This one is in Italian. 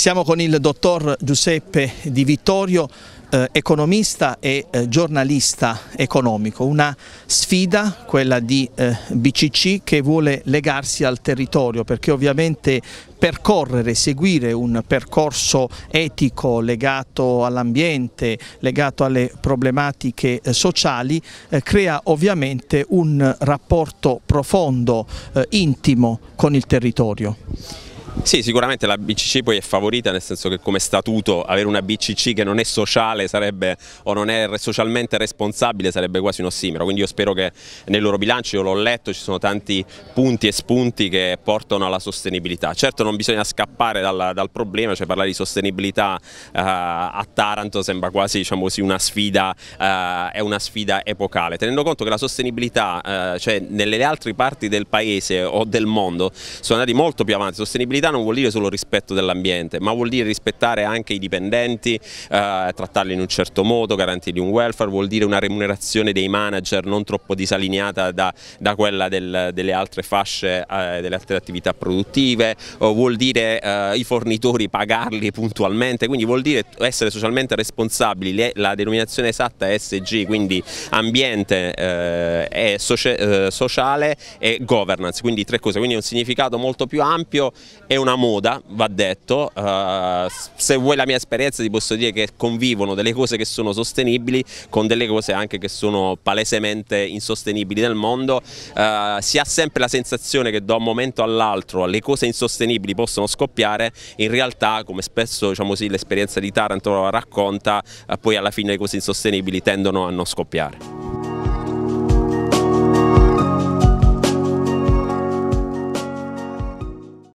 Siamo con il dottor Giuseppe Di Vittorio, eh, economista e eh, giornalista economico. Una sfida, quella di eh, BCC, che vuole legarsi al territorio perché ovviamente percorrere, seguire un percorso etico legato all'ambiente, legato alle problematiche eh, sociali, eh, crea ovviamente un rapporto profondo, eh, intimo con il territorio. Sì, sicuramente la BCC poi è favorita nel senso che come statuto avere una BCC che non è sociale sarebbe, o non è socialmente responsabile sarebbe quasi un ossimero, quindi io spero che nel loro bilancio, io l'ho letto, ci sono tanti punti e spunti che portano alla sostenibilità. Certo non bisogna scappare dal, dal problema, cioè parlare di sostenibilità eh, a Taranto sembra quasi diciamo così, una, sfida, eh, una sfida, epocale, tenendo conto che la sostenibilità eh, cioè nelle altre parti del paese o del mondo sono andati molto più avanti, sostenibilità qualità non vuol dire solo rispetto dell'ambiente, ma vuol dire rispettare anche i dipendenti, eh, trattarli in un certo modo, garantirgli un welfare, vuol dire una remunerazione dei manager non troppo disallineata da, da quella del, delle altre fasce, eh, delle altre attività produttive, vuol dire eh, i fornitori pagarli puntualmente, quindi vuol dire essere socialmente responsabili, Le, la denominazione esatta è SG, quindi ambiente e eh, socia eh, sociale e governance, quindi tre cose, quindi è un significato molto più ampio è una moda, va detto, uh, se vuoi la mia esperienza ti posso dire che convivono delle cose che sono sostenibili con delle cose anche che sono palesemente insostenibili nel mondo, uh, si ha sempre la sensazione che da un momento all'altro le cose insostenibili possono scoppiare, in realtà come spesso diciamo l'esperienza di Taranto racconta, uh, poi alla fine le cose insostenibili tendono a non scoppiare.